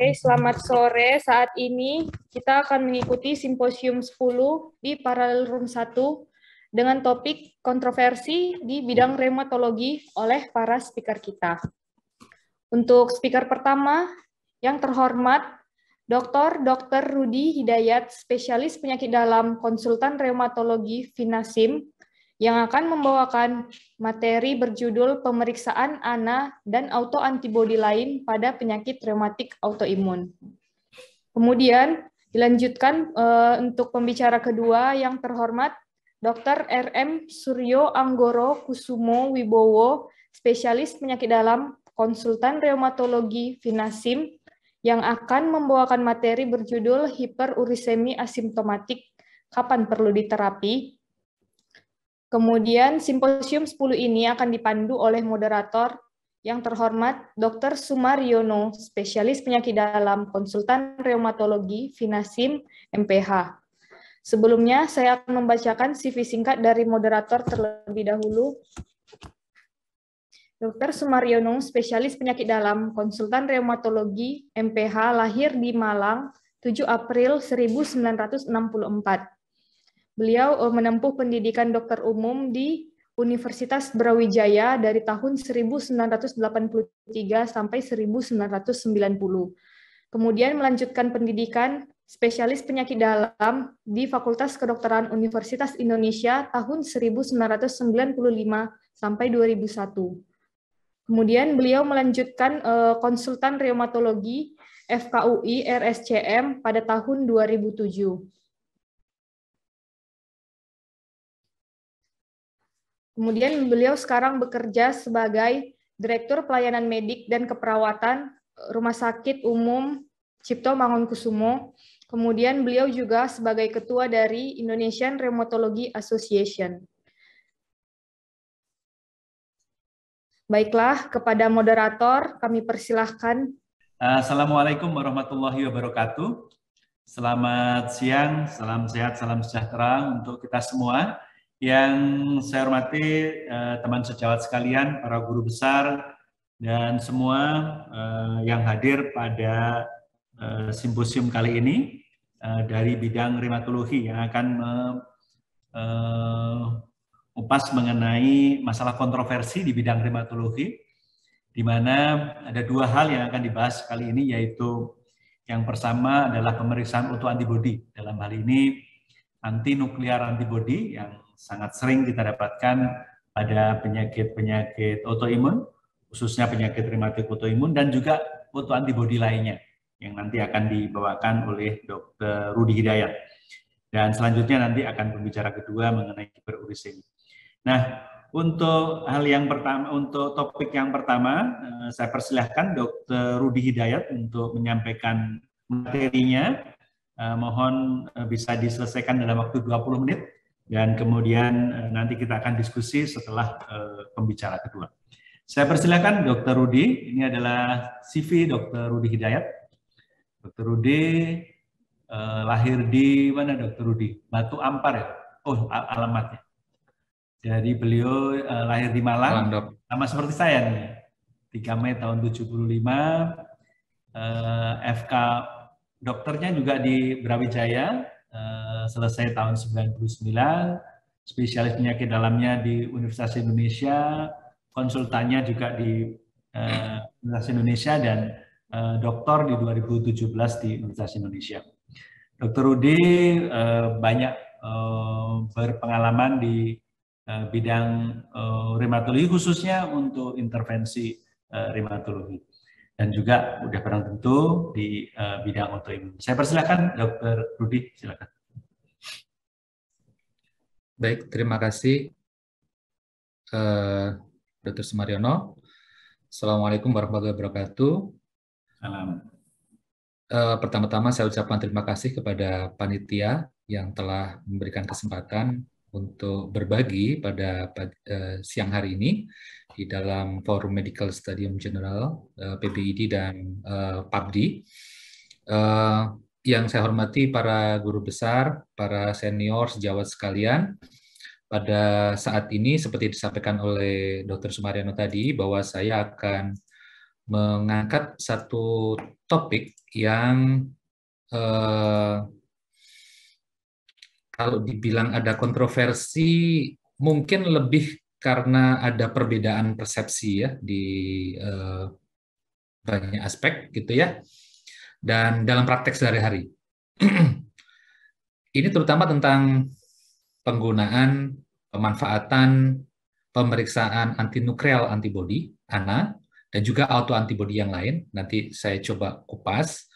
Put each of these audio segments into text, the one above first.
Oke, selamat sore. Saat ini kita akan mengikuti simposium 10 di Paralel Room 1 dengan topik kontroversi di bidang rheumatologi oleh para speaker kita. Untuk speaker pertama, yang terhormat Dr. Dr. Rudi Hidayat, spesialis penyakit dalam konsultan rheumatologi Finasim yang akan membawakan materi berjudul Pemeriksaan ANA dan Autoantibodi Lain pada Penyakit Reumatik Autoimun. Kemudian dilanjutkan uh, untuk pembicara kedua yang terhormat Dr. RM Suryo Anggoro Kusumo Wibowo, spesialis penyakit dalam, konsultan reumatologi Finasim, yang akan membawakan materi berjudul hiperurisemi asimptomatik, kapan perlu diterapi, Kemudian simposium 10 ini akan dipandu oleh moderator yang terhormat Dr. Sumaryono, spesialis penyakit dalam, konsultan reumatologi Finasim MPH. Sebelumnya saya akan membacakan CV singkat dari moderator terlebih dahulu. Dr. Sumaryono, spesialis penyakit dalam, konsultan reumatologi MPH, lahir di Malang 7 April 1964 Beliau eh, menempuh pendidikan dokter umum di Universitas Brawijaya dari tahun 1983 sampai 1990. Kemudian melanjutkan pendidikan spesialis penyakit dalam di Fakultas Kedokteran Universitas Indonesia tahun 1995 sampai 2001. Kemudian beliau melanjutkan eh, konsultan reumatologi FKUI RSCM pada tahun 2007. Kemudian beliau sekarang bekerja sebagai Direktur Pelayanan Medik dan Keperawatan eh, Rumah Sakit Umum Cipto Mangunkusumo. Kemudian beliau juga sebagai ketua dari Indonesian Rheumatology Association. Baiklah, kepada moderator kami persilahkan. Eh, Assalamualaikum warahmatullahi wabarakatuh. Selamat siang, salam sehat, salam sejahtera untuk kita semua. Yang saya hormati eh, teman sejawat sekalian, para guru besar, dan semua eh, yang hadir pada eh, simposium kali ini eh, dari bidang rheumatologi yang akan mengupas eh, mengenai masalah kontroversi di bidang rheumatologi di mana ada dua hal yang akan dibahas kali ini, yaitu yang pertama adalah pemeriksaan antibodi. Dalam hal ini, anti anti-nuklear antibodi yang sangat sering kita dapatkan pada penyakit-penyakit autoimun, khususnya penyakit rematik autoimun dan juga autoantibody lainnya yang nanti akan dibawakan oleh Dr. Rudi Hidayat. Dan selanjutnya nanti akan pembicara kedua mengenai hiperuricemia. Nah, untuk hal yang pertama, untuk topik yang pertama, eh, saya persilahkan Dr. Rudi Hidayat untuk menyampaikan materinya. Eh, mohon eh, bisa diselesaikan dalam waktu 20 menit dan kemudian eh, nanti kita akan diskusi setelah eh, pembicara kedua. Saya persilakan Dr. Rudi, ini adalah CV Dr. Rudi Hidayat. Dr. Rudi eh, lahir di mana Dr. Rudi? Batu Ampar ya? Oh, alamatnya. Jadi beliau eh, lahir di Malang, sama seperti saya nih. 3 Mei tahun 75, eh, FK dokternya juga di Brawijaya, eh, selesai tahun 99, spesialis penyakit dalamnya di Universitas Indonesia, konsultannya juga di uh, Universitas Indonesia dan uh, doktor di 2017 di Universitas Indonesia. Dr. Rudi uh, banyak uh, berpengalaman di uh, bidang uh, khususnya untuk intervensi uh, dan juga sudah barang tentu di uh, bidang autoimun. Saya persilakan Dr. Rudi, silakan. Baik, terima kasih uh, eh, Dr. Sumaryono. Assalamualaikum warahmatullahi wabarakatuh. Salam. Uh, pertama-tama saya ucapkan terima kasih kepada panitia yang telah memberikan kesempatan untuk berbagi pada uh, siang hari ini di dalam Forum Medical Stadium General uh, PBID dan uh, PABDI. Uh, yang saya hormati para guru besar, para senior sejawat sekalian, pada saat ini seperti disampaikan oleh Dr. Sumaryono tadi bahwa saya akan mengangkat satu topik yang eh, kalau dibilang ada kontroversi mungkin lebih karena ada perbedaan persepsi ya di eh, banyak aspek gitu ya dan dalam praktek sehari-hari. Ini terutama tentang penggunaan, pemanfaatan, pemeriksaan antinukleal antibody ANA dan juga autoantibody yang lain. Nanti saya coba kupas.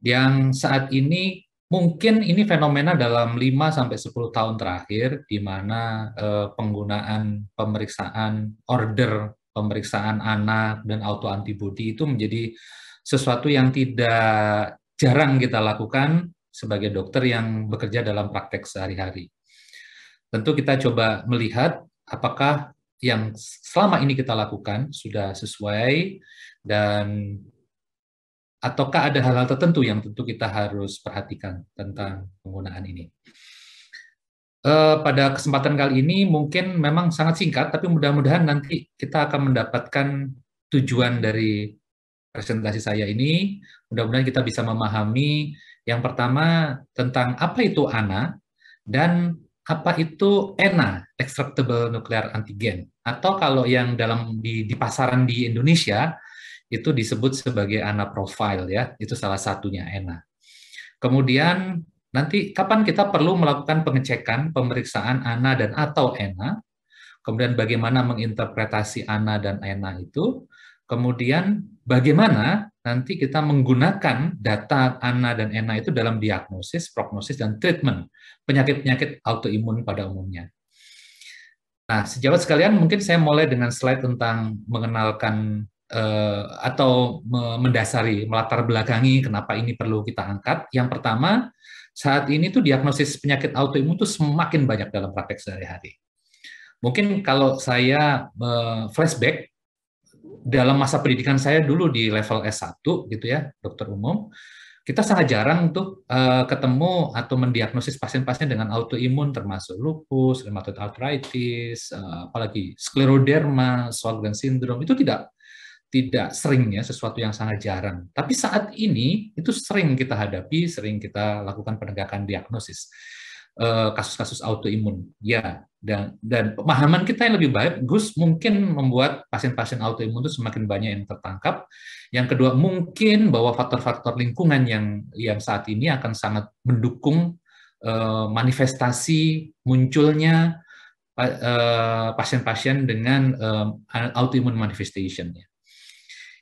Yang saat ini mungkin ini fenomena dalam 5 sampai 10 tahun terakhir di mana eh, penggunaan pemeriksaan order pemeriksaan anak dan autoantibody itu menjadi sesuatu yang tidak jarang kita lakukan sebagai dokter yang bekerja dalam praktek sehari-hari. Tentu kita coba melihat apakah yang selama ini kita lakukan sudah sesuai dan ataukah ada hal-hal tertentu yang tentu kita harus perhatikan tentang penggunaan ini. Eh, pada kesempatan kali ini mungkin memang sangat singkat, tapi mudah-mudahan nanti kita akan mendapatkan tujuan dari presentasi saya ini. Mudah-mudahan kita bisa memahami yang pertama tentang apa itu ANA dan apa itu ENA, extractable nuclear antigen, atau kalau yang dalam di, di pasaran di Indonesia itu disebut sebagai ANA profile ya, itu salah satunya ENA. Kemudian nanti kapan kita perlu melakukan pengecekan pemeriksaan ANA dan atau ENA, kemudian bagaimana menginterpretasi ANA dan ENA itu, Kemudian bagaimana nanti kita menggunakan data ANA dan ENA itu dalam diagnosis, prognosis, dan treatment penyakit-penyakit autoimun pada umumnya. Nah, sejawat sekalian, mungkin saya mulai dengan slide tentang mengenalkan eh, atau mendasari, melatar belakangi kenapa ini perlu kita angkat. Yang pertama, saat ini tuh diagnosis penyakit autoimun itu semakin banyak dalam praktek sehari-hari. Mungkin kalau saya flashback dalam masa pendidikan saya dulu di level S1 gitu ya, dokter umum, kita sangat jarang untuk uh, eh, ketemu atau mendiagnosis pasien-pasien dengan autoimun termasuk lupus, rheumatoid arthritis, uh, apalagi skleroderma, Sjogren syndrome itu tidak tidak sering ya sesuatu yang sangat jarang. Tapi saat ini itu sering kita hadapi, sering kita lakukan penegakan diagnosis. Eh, kasus-kasus autoimun. Ya, dan dan pemahaman kita yang lebih baik, Gus mungkin membuat pasien-pasien autoimun itu semakin banyak yang tertangkap. Yang kedua mungkin bahwa faktor-faktor lingkungan yang yang saat ini akan sangat mendukung uh, manifestasi munculnya eh, pasien-pasien uh, dengan uh, autoimun manifestation.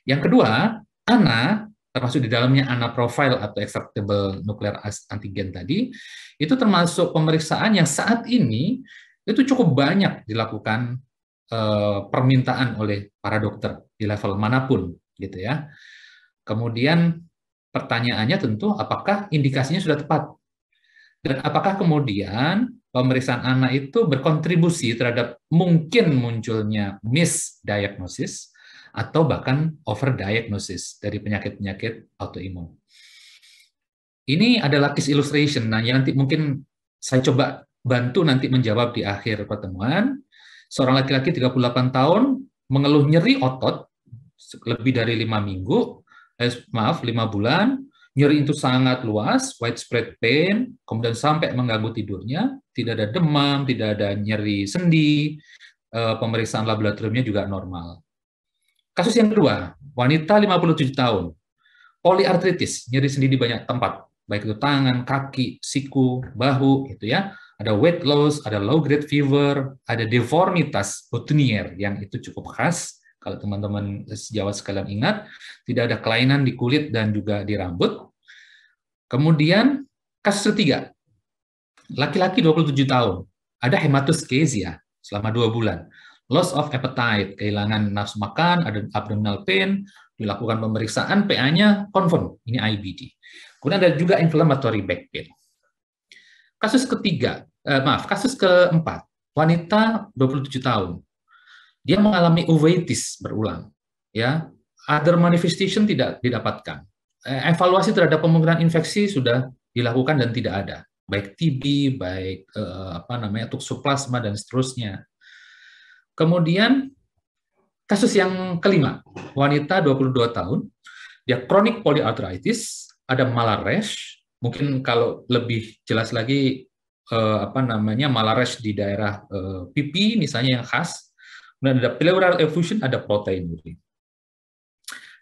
Yang kedua, anak termasuk di dalamnya ANA profile atau extractable nuclear antigen tadi, itu termasuk pemeriksaan yang saat ini itu cukup banyak dilakukan eh, permintaan oleh para dokter di level manapun, gitu ya. Kemudian pertanyaannya tentu apakah indikasinya sudah tepat dan apakah kemudian pemeriksaan anak itu berkontribusi terhadap mungkin munculnya misdiagnosis atau bahkan overdiagnosis dari penyakit-penyakit autoimun. Ini adalah case illustration nah yang nanti mungkin saya coba bantu nanti menjawab di akhir pertemuan. Seorang laki-laki 38 tahun mengeluh nyeri otot lebih dari lima minggu, eh, maaf lima bulan, nyeri itu sangat luas, widespread pain, kemudian sampai mengganggu tidurnya, tidak ada demam, tidak ada nyeri sendi, eh, pemeriksaan laboratoriumnya juga normal. Kasus yang kedua, wanita 57 tahun, poliartritis, nyeri sendiri di banyak tempat, baik itu tangan, kaki, siku, bahu, gitu ya. Ada weight loss, ada low grade fever, ada deformitas botnier yang itu cukup khas. Kalau teman-teman sejawat sekalian ingat, tidak ada kelainan di kulit dan juga di rambut. Kemudian kasus ketiga, laki-laki 27 tahun, ada hematuskesia selama dua bulan loss of appetite, kehilangan nafsu makan, ada abdominal pain, dilakukan pemeriksaan, PA-nya confirm, ini IBD. Kemudian ada juga inflammatory back pain. Kasus ketiga, eh, maaf, kasus keempat, wanita 27 tahun. Dia mengalami uveitis berulang. Ya, other manifestation tidak didapatkan. Eh, evaluasi terhadap kemungkinan infeksi sudah dilakukan dan tidak ada, baik TB, baik eh, apa namanya tuksoplasma dan seterusnya Kemudian kasus yang kelima, wanita 22 tahun, dia kronik polyarthritis ada rash mungkin kalau lebih jelas lagi eh, apa namanya rash di daerah eh, pipi misalnya yang khas. Kemudian ada pleural effusion, ada urin.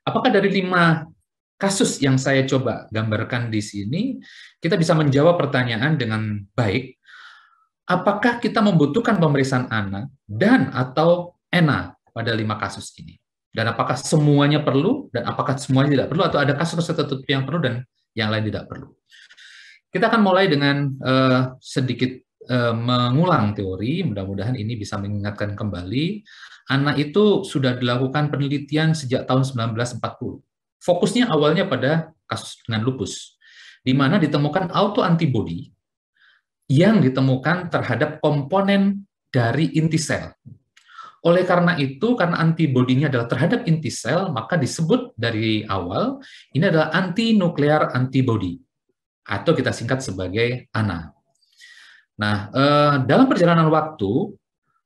Apakah dari lima kasus yang saya coba gambarkan di sini, kita bisa menjawab pertanyaan dengan baik apakah kita membutuhkan pemeriksaan ANA dan atau ENA pada lima kasus ini? Dan apakah semuanya perlu dan apakah semuanya tidak perlu atau ada kasus tertentu yang perlu dan yang lain tidak perlu? Kita akan mulai dengan uh, sedikit uh, mengulang teori, mudah-mudahan ini bisa mengingatkan kembali. ANA itu sudah dilakukan penelitian sejak tahun 1940. Fokusnya awalnya pada kasus dengan lupus, di mana ditemukan autoantibodi yang ditemukan terhadap komponen dari inti sel. Oleh karena itu, karena antibodinya adalah terhadap inti sel, maka disebut dari awal ini adalah anti anti-nuklear antibody atau kita singkat sebagai ANA. Nah, eh, dalam perjalanan waktu,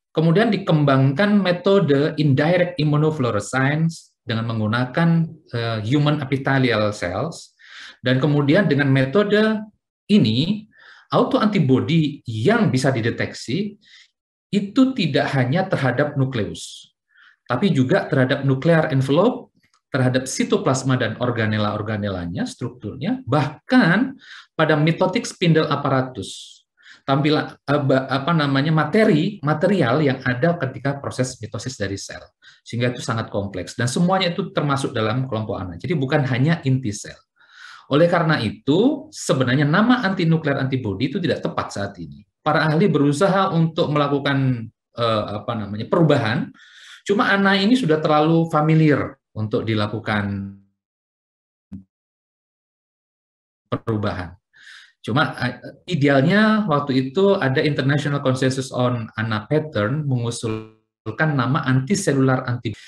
kemudian dikembangkan metode indirect immunofluorescence dengan menggunakan eh, human epithelial cells, dan kemudian dengan metode ini Autoantibodi yang bisa dideteksi itu tidak hanya terhadap nukleus, tapi juga terhadap nuklear envelope, terhadap sitoplasma dan organela-organelanya, strukturnya, bahkan pada mitotik spindle apparatus, tampilan eh, apa namanya materi material yang ada ketika proses mitosis dari sel, sehingga itu sangat kompleks dan semuanya itu termasuk dalam kelompok anak. Jadi bukan hanya inti sel. Oleh karena itu, sebenarnya nama anti antinuklir antibodi itu tidak tepat saat ini. Para ahli berusaha untuk melakukan eh, apa namanya perubahan, cuma ANA ini sudah terlalu familiar untuk dilakukan perubahan. Cuma eh, idealnya waktu itu ada International Consensus on ANA Pattern mengusulkan nama anti selular antibody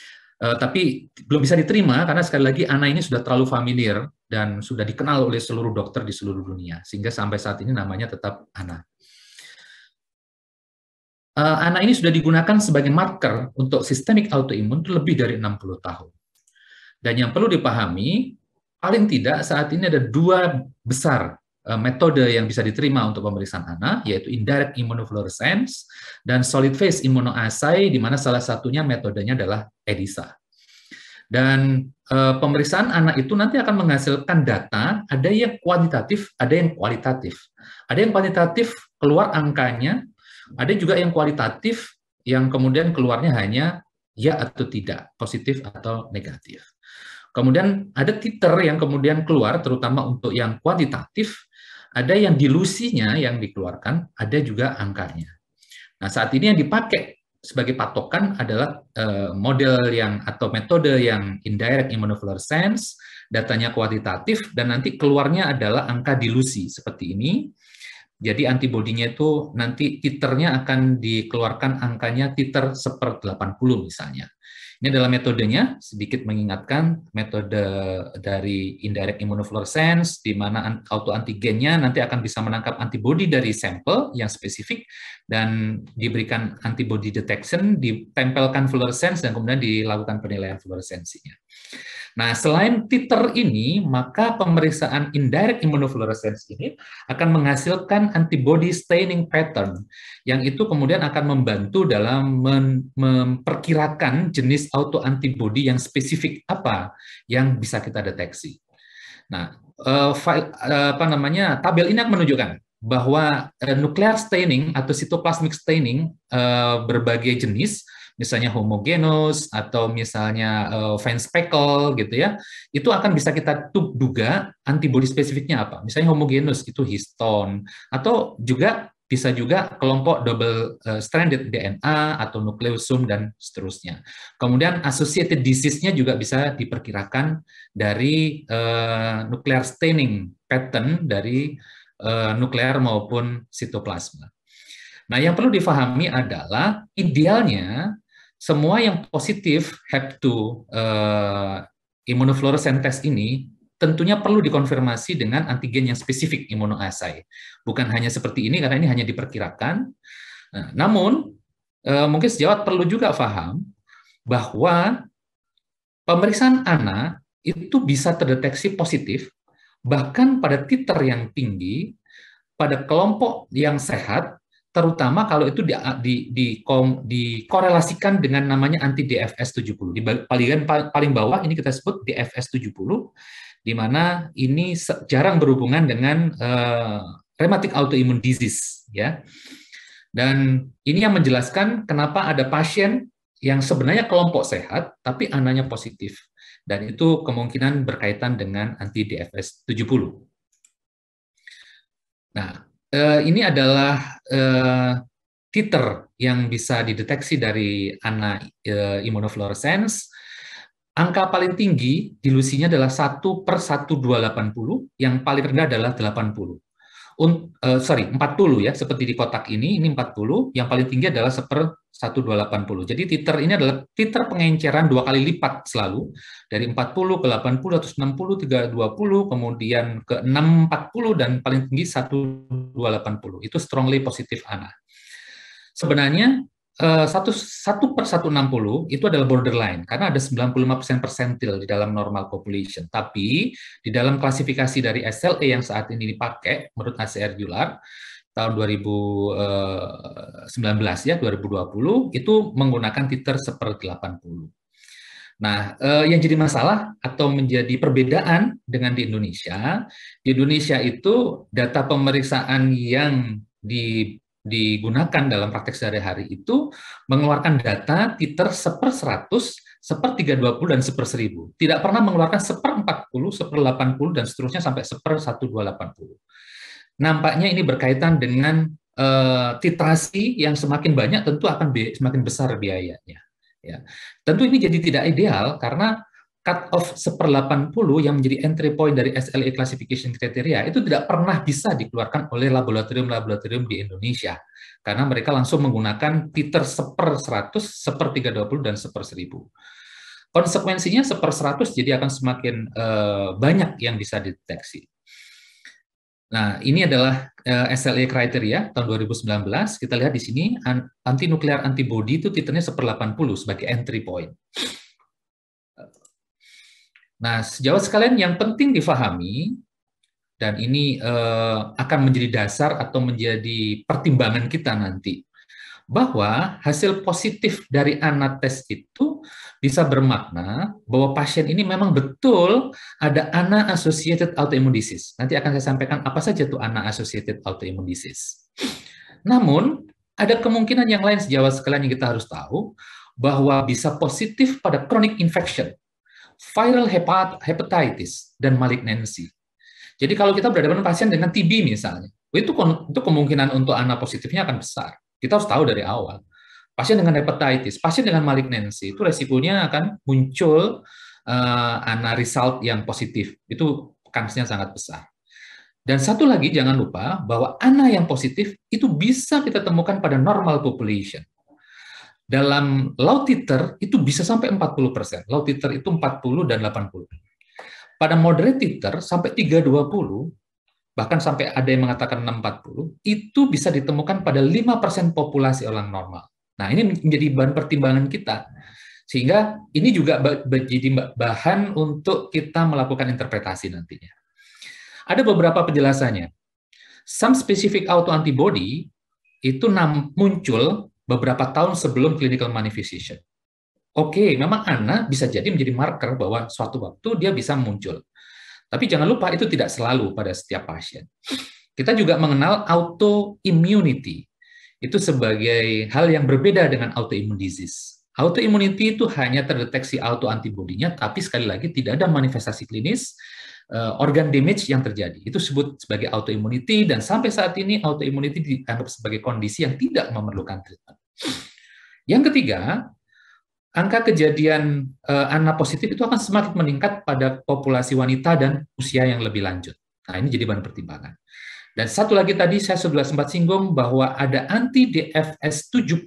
Eh, tapi belum bisa diterima karena sekali lagi ANA ini sudah terlalu familiar dan sudah dikenal oleh seluruh dokter di seluruh dunia sehingga sampai saat ini namanya tetap ANA. Uh, ANA ini sudah digunakan sebagai marker untuk sistemik autoimun lebih dari 60 tahun. Dan yang perlu dipahami, paling tidak saat ini ada dua besar Eh, metode yang bisa diterima untuk pemeriksaan anak yaitu indirect immunofluorescence dan solid phase immunoassay di mana salah satunya metodenya adalah ELISA. Dan e, pemeriksaan anak itu nanti akan menghasilkan data ada yang kuantitatif, ada yang kualitatif. Ada yang kuantitatif keluar angkanya, ada juga yang kualitatif yang kemudian keluarnya hanya ya atau tidak, positif atau negatif. Kemudian ada titer yang kemudian keluar, terutama untuk yang kuantitatif, ada yang dilusinya yang dikeluarkan, ada juga angkanya. Nah, saat ini yang dipakai sebagai patokan adalah eh, model yang atau metode yang indirect immunofluorescence, datanya kuantitatif dan nanti keluarnya adalah angka dilusi seperti ini. Jadi antibodinya itu nanti titernya akan dikeluarkan angkanya titer seper 80 misalnya. Ini adalah metodenya, sedikit mengingatkan metode dari indirect immunofluorescence, di mana autoantigennya nanti akan bisa menangkap antibodi dari sampel yang spesifik, dan diberikan antibody detection, ditempelkan fluorescence, dan kemudian dilakukan penilaian fluoresensinya. Nah, selain titer ini, maka pemeriksaan indirect immunofluorescence ini akan menghasilkan antibody staining pattern, yang itu kemudian akan membantu dalam memperkirakan jenis autoantibody yang spesifik apa yang bisa kita deteksi. Nah, uh, file, uh, apa namanya tabel ini akan menunjukkan bahwa uh, eh, nuclear staining atau cytoplasmic staining uh, berbagai jenis misalnya homogenus atau misalnya uh, Speckle gitu ya, itu akan bisa kita duga antibodi spesifiknya apa. Misalnya homogenus itu histone atau juga bisa juga kelompok double eh, stranded DNA atau nukleusum dan seterusnya. Kemudian associated disease-nya juga bisa diperkirakan dari uh, nuclear staining pattern dari uh, nuklear maupun sitoplasma. Nah, yang perlu difahami adalah idealnya semua yang positif HEP2 uh, eh, immunofluorescent test ini tentunya perlu dikonfirmasi dengan antigen yang spesifik imunoassay. Bukan hanya seperti ini karena ini hanya diperkirakan. Nah, namun eh, mungkin sejawat perlu juga paham bahwa pemeriksaan anak itu bisa terdeteksi positif bahkan pada titer yang tinggi pada kelompok yang sehat terutama kalau itu di, di, di, kom, dikorelasikan dengan namanya anti DFS 70. Di paling paling bawah ini kita sebut DFS 70 di mana ini jarang berhubungan dengan uh, rheumatic autoimmune disease ya. Dan ini yang menjelaskan kenapa ada pasien yang sebenarnya kelompok sehat tapi anaknya positif dan itu kemungkinan berkaitan dengan anti DFS 70. Nah, uh, ini adalah uh, titer yang bisa dideteksi dari anak uh, eh, immunofluorescence. Angka paling tinggi dilusinya adalah 1 per 1,280, yang paling rendah adalah 80. Un, uh, sorry, 40 ya, seperti di kotak ini, ini 40, yang paling tinggi adalah seper 1280. Jadi titer ini adalah titer pengenceran dua kali lipat selalu, dari 40 ke 80, 160, 320, kemudian ke 640, dan paling tinggi 1280. Itu strongly positive ANA. Sebenarnya Eh, satu satu per satu enam puluh itu adalah borderline karena ada sembilan puluh lima 95% persentil di dalam normal population. Tapi di dalam klasifikasi dari SLE yang saat ini dipakai menurut ACR Gular tahun dua ribu eh, sembilan belas ya dua dua ribu puluh itu menggunakan titer seper puluh Nah, eh, yang jadi masalah atau menjadi perbedaan dengan di Indonesia, di Indonesia itu data pemeriksaan yang di digunakan dalam praktek sehari-hari itu mengeluarkan data titer seper 100, seper 320, dan seper 1000. Tidak pernah mengeluarkan seper 40, seper 80, dan seterusnya sampai seper 1280. Nampaknya ini berkaitan dengan eh, titrasi yang semakin banyak tentu akan semakin besar biayanya. Ya. Tentu ini jadi tidak ideal karena cut off seper puluh yang menjadi entry point dari SLA e classification criteria itu tidak pernah bisa dikeluarkan oleh laboratorium-laboratorium di Indonesia karena mereka langsung menggunakan titer seper 100, seper 320 dan seper 1000. Konsekuensinya seper 100 jadi akan semakin uh, banyak yang bisa dideteksi. Nah, ini adalah uh, eh, SLA e criteria tahun 2019. Kita lihat di sini anti nuklear antibody itu titernya seper 80 sebagai entry point. Nah, sejauh sekalian yang penting difahami dan ini eh, akan menjadi dasar atau menjadi pertimbangan kita nanti bahwa hasil positif dari anak tes itu bisa bermakna bahwa pasien ini memang betul ada anak associated autoimmune disease. Nanti akan saya sampaikan apa saja tuh anak associated autoimmune disease. Namun ada kemungkinan yang lain sejauh sekalian yang kita harus tahu bahwa bisa positif pada chronic infection viral hepatitis dan malignancy. Jadi kalau kita berhadapan pasien dengan TB misalnya, itu itu kemungkinan untuk anak positifnya akan besar. Kita harus tahu dari awal. Pasien dengan hepatitis, pasien dengan malignancy itu resikonya akan muncul uh, eh, anak result yang positif. Itu kansnya sangat besar. Dan satu lagi jangan lupa bahwa anak yang positif itu bisa kita temukan pada normal population. Dalam laut titer itu bisa sampai 40%. laut titer itu 40 dan 80. Pada moderate titer sampai 320 bahkan sampai ada yang mengatakan 640, itu bisa ditemukan pada 5% populasi orang normal. Nah, ini menjadi bahan pertimbangan kita. Sehingga ini juga menjadi bahan untuk kita melakukan interpretasi nantinya. Ada beberapa penjelasannya. Some specific autoantibody itu muncul beberapa tahun sebelum clinical manifestation. Oke, memang anak bisa jadi menjadi marker bahwa suatu waktu dia bisa muncul. Tapi jangan lupa itu tidak selalu pada setiap pasien. Kita juga mengenal autoimmunity. Itu sebagai hal yang berbeda dengan autoimmune disease. Autoimmunity itu hanya terdeteksi autoantibodinya, tapi sekali lagi tidak ada manifestasi klinis, Eh, organ damage yang terjadi. Itu disebut sebagai autoimmunity dan sampai saat ini autoimmunity dianggap sebagai kondisi yang tidak memerlukan treatment. Yang ketiga, angka kejadian uh, eh, anak positif itu akan semakin meningkat pada populasi wanita dan usia yang lebih lanjut. Nah, ini jadi bahan pertimbangan. Dan satu lagi tadi saya sudah sempat singgung bahwa ada anti DFS 70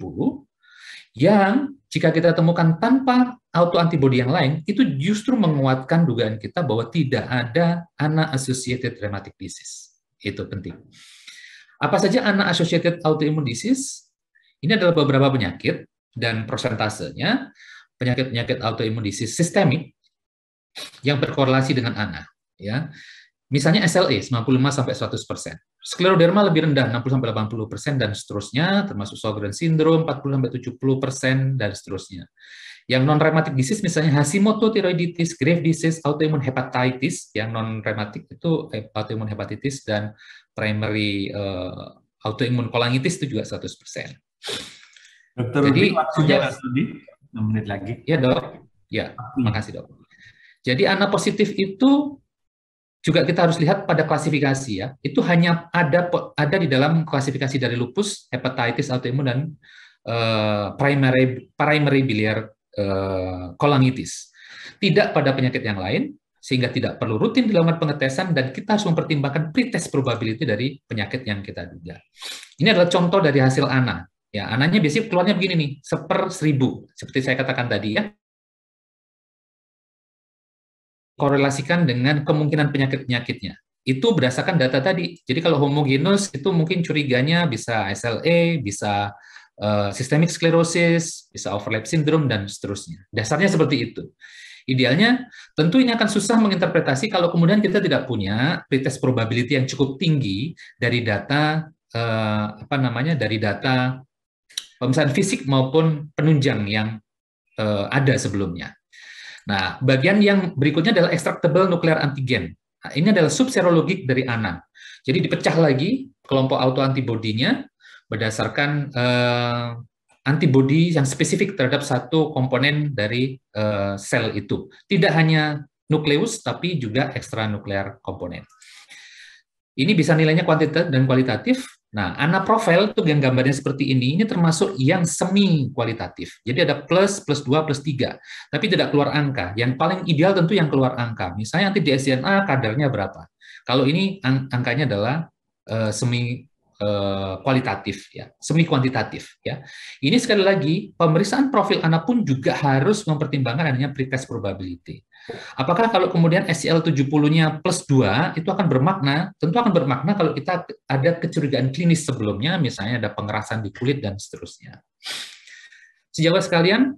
yang jika kita temukan tanpa autoantibodi yang lain, itu justru menguatkan dugaan kita bahwa tidak ada anak associated rheumatic disease. Itu penting. Apa saja anak associated autoimmune disease? Ini adalah beberapa penyakit dan persentasenya penyakit-penyakit autoimmune disease sistemik yang berkorelasi dengan anak. Ya, Misalnya SLE 95 sampai 100 persen, skleroderma lebih rendah 60 sampai 80 persen dan seterusnya, termasuk Sjogren syndrome 40 sampai 70 persen dan seterusnya. Yang non rheumatic disease misalnya Hashimoto thyroiditis, Graves disease, autoimmune hepatitis, yang non rheumatic itu eh, autoimmune hepatitis dan primary uh, autoimun kolangitis itu juga 100 persen. Dokter Jadi, waktunya studi menit lagi. Ya dok, ya makasih dok. Jadi anak positif itu juga kita harus lihat pada klasifikasi ya. Itu hanya ada ada di dalam klasifikasi dari lupus, hepatitis autoimun dan uh, primary primary biliar uh, Tidak pada penyakit yang lain sehingga tidak perlu rutin dilakukan pengetesan dan kita harus mempertimbangkan pretest probability dari penyakit yang kita duga. Ini adalah contoh dari hasil ANA. Ya, ananya biasanya keluarnya begini nih, seper seribu. Seperti saya katakan tadi ya, korelasikan dengan kemungkinan penyakit-penyakitnya. Itu berdasarkan data tadi. Jadi kalau homogenus itu mungkin curiganya bisa SLA, bisa uh, systemic sclerosis, bisa overlap syndrome, dan seterusnya. Dasarnya seperti itu. Idealnya, tentu ini akan susah menginterpretasi kalau kemudian kita tidak punya pretest probability yang cukup tinggi dari data uh, apa namanya dari data pemeriksaan fisik maupun penunjang yang uh, ada sebelumnya. Nah, bagian yang berikutnya adalah extractable nuclear antigen. Nah, ini adalah subserologik dari anak. Jadi dipecah lagi kelompok autoantibodinya berdasarkan eh, antibodi yang spesifik terhadap satu komponen dari eh, sel itu. Tidak hanya nukleus, tapi juga ekstranuklear komponen. Ini bisa nilainya kuantitatif dan kualitatif. Nah, anak profil tuh yang gambarnya seperti ini, ini termasuk yang semi kualitatif. Jadi ada plus, plus dua plus tiga Tapi tidak keluar angka. Yang paling ideal tentu yang keluar angka. Misalnya nanti di SNA kadarnya berapa. Kalau ini angkanya adalah eh, semi Eh, kualitatif ya, semi kuantitatif ya. Ini sekali lagi pemeriksaan profil anak pun juga harus mempertimbangkan adanya pretest probability. Apakah kalau kemudian SEL 70-nya plus dua itu akan bermakna? Tentu akan bermakna kalau kita ada kecurigaan klinis sebelumnya misalnya ada pengerasan di kulit dan seterusnya. sejauh sekalian,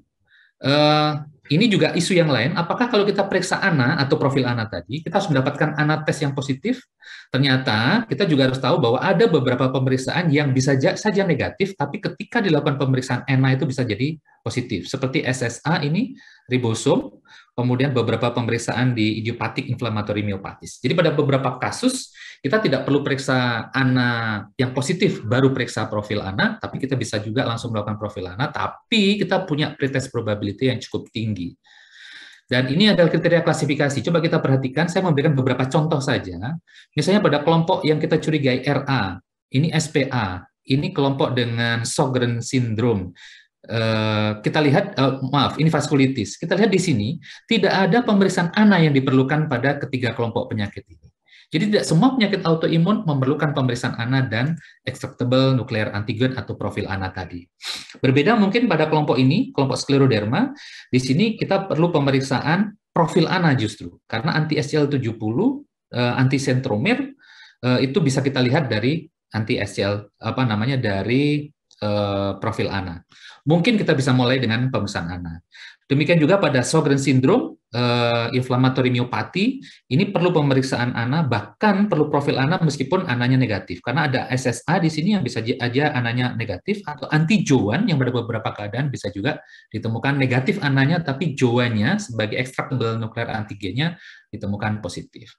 Uh, ini juga isu yang lain. Apakah kalau kita periksa anak atau profil anak tadi, kita harus mendapatkan anak tes yang positif? Ternyata kita juga harus tahu bahwa ada beberapa pemeriksaan yang bisa saja negatif, tapi ketika dilakukan pemeriksaan ENA itu bisa jadi positif. Seperti SSA ini ribosom, kemudian beberapa pemeriksaan di idiopatik inflamatory myopathies. Jadi pada beberapa kasus kita tidak perlu periksa anak yang positif baru periksa profil anak, tapi kita bisa juga langsung melakukan profil anak, tapi kita punya pretest probability yang cukup tinggi. Dan ini adalah kriteria klasifikasi. Coba kita perhatikan, saya memberikan beberapa contoh saja. Misalnya pada kelompok yang kita curigai RA, ini SPA, ini kelompok dengan Sogren syndrome, Eh, kita lihat uh, maaf ini vaskulitis. Kita lihat di sini tidak ada pemeriksaan ANA yang diperlukan pada ketiga kelompok penyakit ini. Jadi tidak semua penyakit autoimun memerlukan pemeriksaan ANA dan acceptable nuclear antigen atau profil ANA tadi. Berbeda mungkin pada kelompok ini, kelompok skleroderma, di sini kita perlu pemeriksaan profil ANA justru karena anti SCL70, eh, anti sentromir itu bisa kita lihat dari anti SCL apa namanya dari uh, profil ANA. Mungkin kita bisa mulai dengan pemeriksaan ANA. Demikian juga pada Sjogren syndrome, uh, inflammatory myopati, ini perlu pemeriksaan ANA, bahkan perlu profil ANA meskipun ananya negatif. Karena ada SSA di sini yang bisa aja ananya negatif, atau anti joan yang pada beberapa keadaan bisa juga ditemukan negatif ananya, tapi joannya sebagai ekstrak tunggal nuklear antigennya ditemukan positif.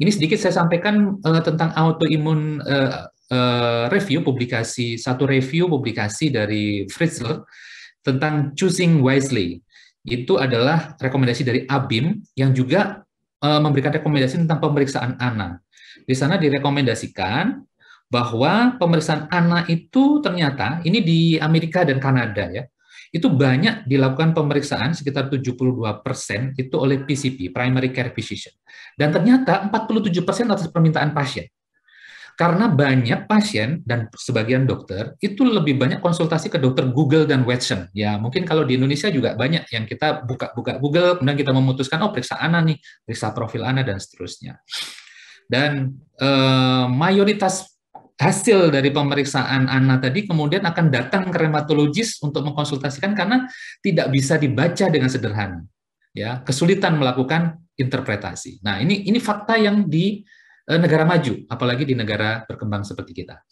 Ini sedikit saya sampaikan uh, tentang autoimun Eh, review publikasi satu review publikasi dari Fritzler tentang choosing wisely. Itu adalah rekomendasi dari ABIM yang juga eh, memberikan rekomendasi tentang pemeriksaan ANA. Di sana direkomendasikan bahwa pemeriksaan ANA itu ternyata ini di Amerika dan Kanada ya. Itu banyak dilakukan pemeriksaan sekitar 72% itu oleh PCP, primary care physician. Dan ternyata 47% atas permintaan pasien. Karena banyak pasien dan sebagian dokter itu lebih banyak konsultasi ke dokter Google dan Watson. Ya, mungkin kalau di Indonesia juga banyak yang kita buka-buka Google, kemudian kita memutuskan, oh periksa ANA nih, periksa profil ANA, dan seterusnya. Dan eh, mayoritas hasil dari pemeriksaan ANA tadi kemudian akan datang ke rematologis untuk mengkonsultasikan karena tidak bisa dibaca dengan sederhana. Ya, kesulitan melakukan interpretasi. Nah, ini ini fakta yang di Eh, negara maju, apalagi di negara berkembang seperti kita.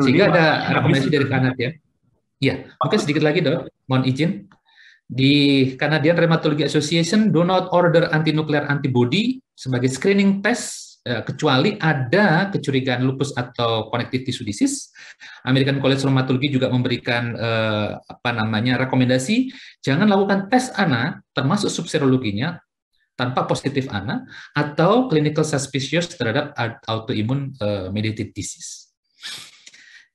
Sehingga ada rekomendasi dari Kanadian. Ya, iya, mungkin sedikit lagi dok, mohon izin. Di Canadian Rheumatology Association, do not order anti-nuklear antibody sebagai screening test eh, kecuali ada kecurigaan lupus atau connective tissue disease. American College of Rheumatology juga memberikan eh, apa namanya rekomendasi jangan lakukan tes anak, termasuk subserologinya tanpa positif ANA atau clinical suspicious terhadap autoimun uh, mediated disease.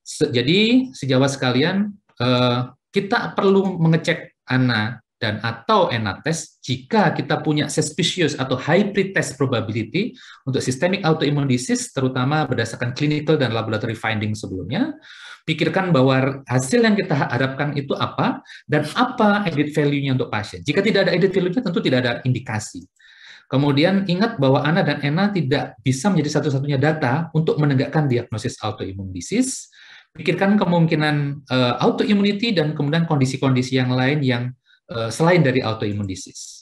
Se jadi sejawat sekalian uh, kita perlu mengecek ANA dan atau ENA test jika kita punya suspicious atau high pretest probability untuk systemic autoimmune disease terutama berdasarkan clinical dan laboratory finding sebelumnya Pikirkan bahwa hasil yang kita harapkan itu apa dan apa edit value-nya untuk pasien. Jika tidak ada edit value-nya tentu tidak ada indikasi. Kemudian ingat bahwa ANA dan ENA tidak bisa menjadi satu-satunya data untuk menegakkan diagnosis autoimmune disease. Pikirkan kemungkinan uh, autoimmunity dan kemudian kondisi-kondisi yang lain yang uh, selain dari autoimmune disease.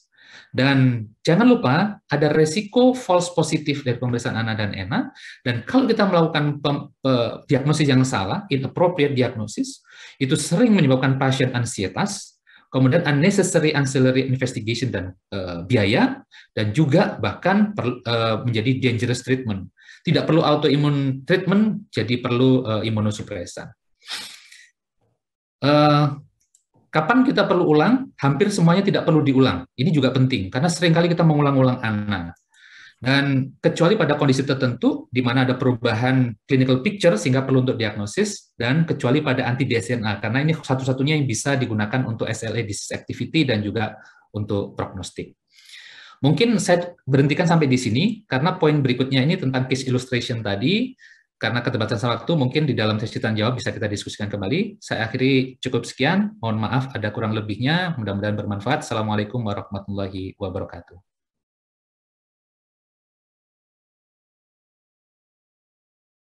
Dan jangan lupa ada resiko false positif dari pemeriksaan ANA dan ENA. Dan kalau kita melakukan pem, pe, diagnosis yang salah, inappropriate diagnosis, itu sering menyebabkan pasien ansietas, kemudian unnecessary ancillary investigation dan eh, biaya, dan juga bahkan per, eh, menjadi dangerous treatment. Tidak perlu autoimun treatment, jadi perlu uh, eh, imunosupresan. Uh, Kapan kita perlu ulang? Hampir semuanya tidak perlu diulang. Ini juga penting karena seringkali kita mengulang-ulang anak. Dan kecuali pada kondisi tertentu di mana ada perubahan clinical picture sehingga perlu untuk diagnosis dan kecuali pada anti dsna karena ini satu-satunya yang bisa digunakan untuk SLA disease activity dan juga untuk prognostik. Mungkin saya berhentikan sampai di sini karena poin berikutnya ini tentang case illustration tadi karena keterbatasan waktu mungkin di dalam sesi tanya jawab bisa kita diskusikan kembali. Saya akhiri cukup sekian. Mohon maaf ada kurang lebihnya. Mudah-mudahan bermanfaat. Assalamualaikum warahmatullahi wabarakatuh.